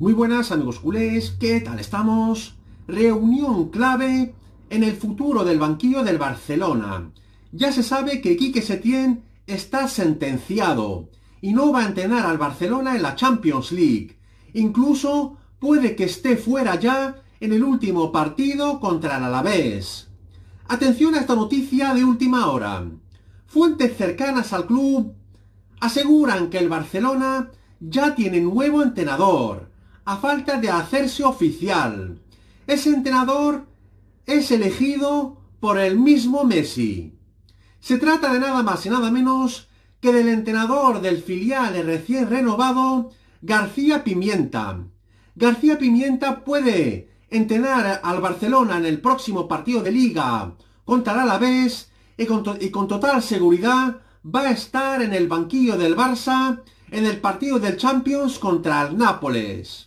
Muy buenas amigos culés, ¿qué tal estamos? Reunión clave en el futuro del banquillo del Barcelona. Ya se sabe que Quique Setién está sentenciado y no va a entrenar al Barcelona en la Champions League. Incluso puede que esté fuera ya en el último partido contra el Alavés. Atención a esta noticia de última hora. Fuentes cercanas al club aseguran que el Barcelona ya tiene nuevo entrenador a falta de hacerse oficial. Ese entrenador es elegido por el mismo Messi. Se trata de nada más y nada menos que del entrenador del filial recién renovado, García Pimienta. García Pimienta puede entrenar al Barcelona en el próximo partido de liga contra el Alavés y y con total seguridad va a estar en el banquillo del Barça en el partido del Champions contra el Nápoles.